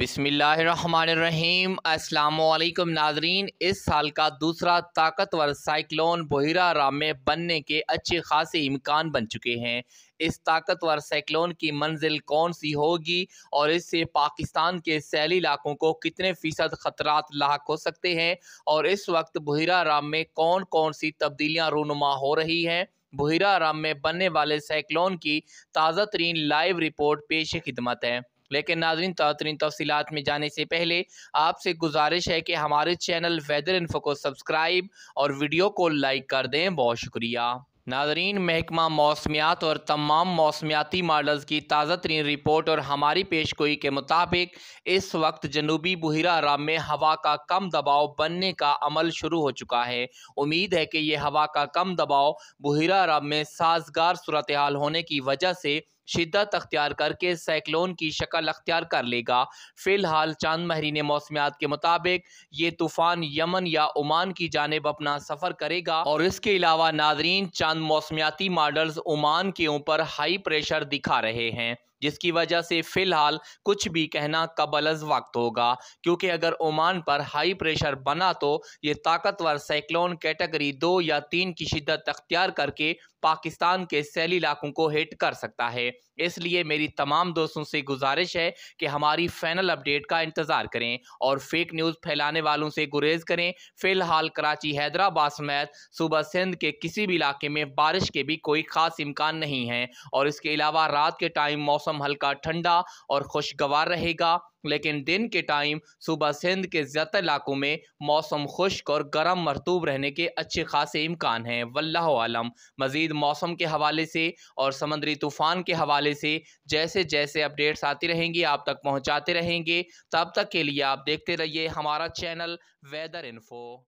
बिसमीम अल्लाम नाजरीन इस साल का दूसरा ताकतवर साइक्लोन बोहिरा रामे में बनने के अच्छे खासे इम्कान बन चुके हैं इस ताकतवर साइक्लोन की मंजिल कौन सी होगी और इससे पाकिस्तान के सैली इलाकों को कितने फ़ीसद ख़तरात लाक हो सकते हैं और इस वक्त बोहिरा राम में कौन कौन सी तब्दीलियाँ रूनुमा हो रही हैं बोहिरा राम में बनने वाले साइक्लोन की ताज़ा तरीन लाइव रिपोर्ट पेश खिदमत है लेकिन नाजरीन तरीन तफसीत में जाने से पहले आपसे गुजारिश है कि हमारे चैनल वेदर इन्फो को सब्सक्राइब और वीडियो को लाइक कर दें बहुत शुक्रिया नाजरीन महकमा मौसमियात और तमाम मौसमियाती मॉडल्स की ताज़ा तरीन रिपोर्ट और हमारी पेशगोई के मुताबिक इस वक्त जनूबी बहिरा आराम में हवा का कम दबाव बनने का अमल शुरू हो चुका है उम्मीद है कि यह हवा का कम दबाव बहिरा आराम में साजगार सूरत हाल होने की वजह से शिद्दत अख्तियार करके साइक्लोन की शक्ल अख्तियार कर लेगा फिलहाल चांद महरीन मौसमियात के मुताबिक ये तूफान यमन या ओमान की जानब अपना सफ़र करेगा और इसके अलावा नाजरीन चंद मौसमियाती मॉडल्स ओमान के ऊपर हाई प्रेशर दिखा रहे हैं जिसकी वजह से फ़िलहाल कुछ भी कहना कबल वक्त होगा क्योंकि अगर ओमान पर हाई प्रेशर बना तो ये ताकतवर साइक्लोन कैटेगरी दो या तीन की शिद्दत अख्तियार करके पाकिस्तान के सैली इलाकों को हिट कर सकता है इसलिए मेरी तमाम दोस्तों से गुजारिश है कि हमारी फाइनल अपडेट का इंतज़ार करें और फेक न्यूज़ फैलाने वालों से गुरेज करें फ़िलहाल कराची हैदराबाद समेत सुबह सिंध के किसी भी इलाके में बारिश के भी कोई ख़ास इम्कान नहीं है और इसके अलावा रात के टाइम मौसम मौसम हल्का ठंडा और खुशगवार रहेगा लेकिन दिन के टाइम सुबह सिंध के ज़्यादातर इलाकों में मौसम खुश्क और गर्म मरतूब रहने के अच्छे खासे इम्कान हैं वल्ला आलम मज़ीद मौसम के हवाले से और समंदरी तूफ़ान के हवाले से जैसे जैसे अपडेट्स आती रहेंगी आप तक पहुँचाते रहेंगे तब तक के लिए आप देखते रहिए हमारा चैनल वेदर इन्फो